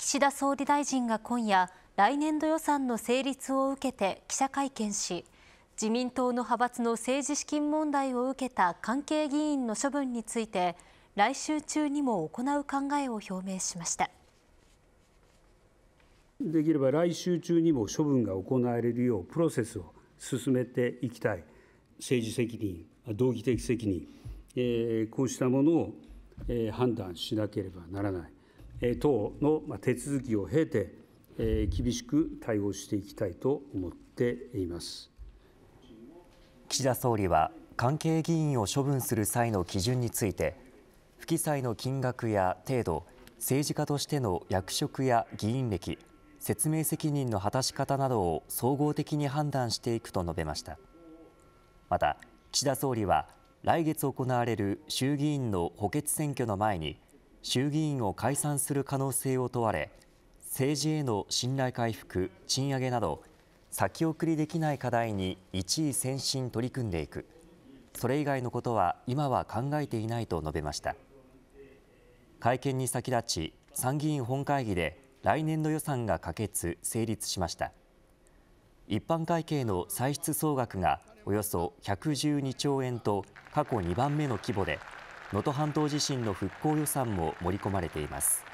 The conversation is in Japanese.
岸田総理大臣が今夜来年度予算の成立を受けて記者会見し自民党の派閥の政治資金問題を受けた関係議員の処分について来週中にも行う考えを表明しましたできれば来週中にも処分が行われるようプロセスを進めていきたい政治責任道義的責任、えー、こうしたものを、え判断しなければならない等の手続きを経て厳しく対応していきたいと思っています岸田総理は関係議員を処分する際の基準について不記載の金額や程度政治家としての役職や議員歴説明責任の果たし方などを総合的に判断していくと述べましたまた岸田総理は来月行われる衆議院の補欠選挙の前に衆議院を解散する可能性を問われ政治への信頼回復、賃上げなど先送りできない課題に一意専心取り組んでいくそれ以外のことは今は考えていないと述べました会見に先立ち参議院本会議で来年度予算が可決成立しました一般会計の歳出総額がおよそ112兆円と過去2番目の規模で能登半島地震の復興予算も盛り込まれています。